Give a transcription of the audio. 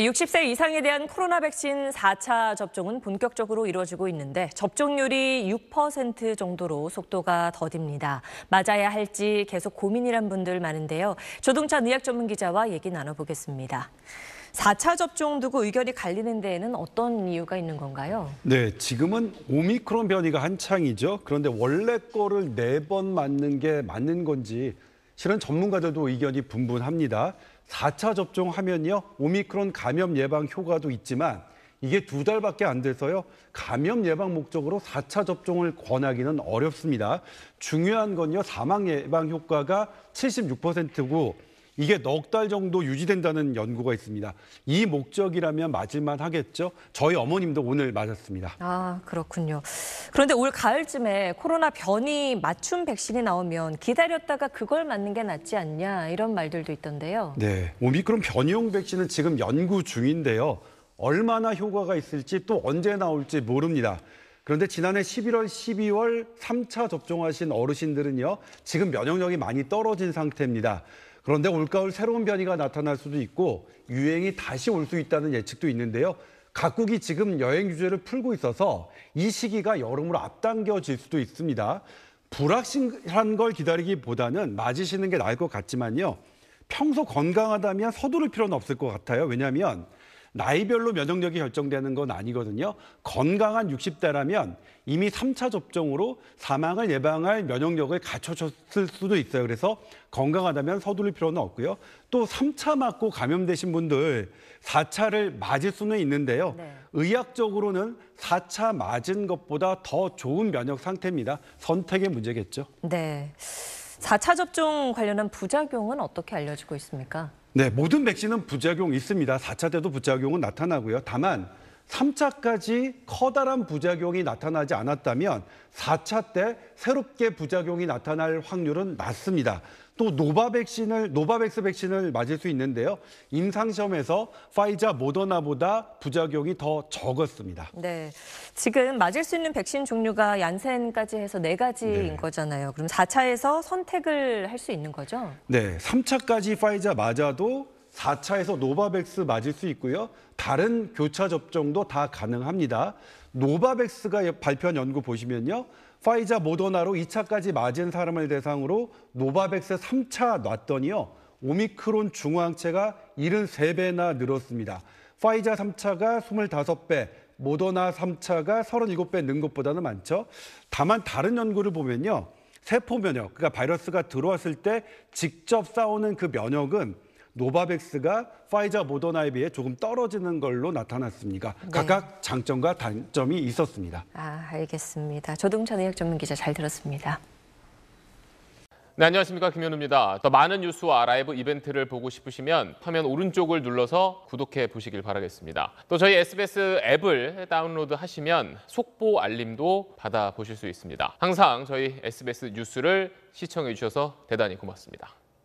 60세 이상에 대한 코로나 백신 4차 접종은 본격적으로 이루어지고 있는데 접종률이 6% 정도로 속도가 더딥니다. 맞아야 할지 계속 고민이란 분들 많은데요. 조동찬 의학 전문 기자와 얘기 나눠보겠습니다. 4차 접종 두고 의견이 갈리는 데에는 어떤 이유가 있는 건가요? 네, 지금은 오미크론 변이가 한창이죠. 그런데 원래 거를 4번 맞는 게 맞는 건지 실은 전문가들도 의견이 분분합니다. 4차 접종하면요. 오미크론 감염 예방 효과도 있지만 이게 두 달밖에 안 돼서요. 감염 예방 목적으로 4차 접종을 권하기는 어렵습니다. 중요한 건요. 사망 예방 효과가 76%고 이게 넉 달 정도 유지된다는 연구가 있습니다. 이 목적이라면 맞을만 하겠죠. 저희 어머님도 오늘 맞았습니다. 아, 그렇군요. 그런데 올 가을쯤에 코로나 변이 맞춤 백신이 나오면 기다렸다가 그걸 맞는 게 낫지 않냐 이런 말들도 있던데요. 네, 오미크론 변이용 백신은 지금 연구 중인데요. 얼마나 효과가 있을지 또 언제 나올지 모릅니다. 그런데 지난해 11월, 12월 3차 접종하신 어르신들은요, 지금 면역력이 많이 떨어진 상태입니다. 그런데 올가을 새로운 변이가 나타날 수도 있고 유행이 다시 올 수 있다는 예측도 있는데요. 각국이 지금 여행 규제를 풀고 있어서 이 시기가 여름으로 앞당겨질 수도 있습니다. 불확실한 걸 기다리기보다는 맞으시는 게 나을 것 같지만요. 평소 건강하다면 서두를 필요는 없을 것 같아요. 왜냐하면 나이별로 면역력이 결정되는 건 아니거든요. 건강한 60대라면 이미 3차 접종으로 사망을 예방할 면역력을 갖춰졌을 수도 있어요. 그래서 건강하다면 서두를 필요는 없고요. 또 3차 맞고 감염되신 분들 4차를 맞을 수는 있는데요. 네. 의학적으로는 4차 맞은 것보다 더 좋은 면역 상태입니다. 선택의 문제겠죠. 네. 4차 접종 관련한 부작용은 어떻게 알려지고 있습니까? 네, 모든 백신은 부작용 있습니다. 4차 때도 부작용은 나타나고요. 다만 3차까지 커다란 부작용이 나타나지 않았다면 4차 때 새롭게 부작용이 나타날 확률은 낮습니다. 또 노바 백신을 노바백스 백신을 맞을 수 있는데요. 임상 시험에서 파이자 모더나보다 부작용이 더 적었습니다. 네. 지금 맞을 수 있는 백신 종류가 얀센까지 해서 네 가지인 네. 거잖아요. 그럼 4차에서 선택을 할 수 있는 거죠? 네. 3차까지 파이자 맞아도 4차에서 노바백스 맞을 수 있고요. 다른 교차 접종도 다 가능합니다. 노바백스가 발표한 연구 보시면요. 파이자 모더나로 2차까지 맞은 사람을 대상으로 노바백스 3차 놨더니요. 오미크론 중앙체가 73배나 늘었습니다. 파이자 3차가 25배, 모더나 3차가 37배 는 것보다는 많죠. 다만 다른 연구를 보면요. 세포 면역, 그러니까 바이러스가 들어왔을 때 직접 싸우는 그 면역은 노바백스가 파이자 모더나에 비해 조금 떨어지는 걸로 나타났습니다. 네. 각각 장점과 단점이 있었습니다. 아, 알겠습니다. 조동찬 의학 전문 기자 잘 들었습니다. 네, 안녕하십니까. 김현우입니다. 더 많은 뉴스와 라이브 이벤트를 보고 싶으시면 화면 오른쪽을 눌러서 구독해 보시길 바라겠습니다. 또 저희 SBS 앱을 다운로드 하시면 속보 알림도 받아보실 수 있습니다. 항상 저희 SBS 뉴스를 시청해 주셔서 대단히 고맙습니다.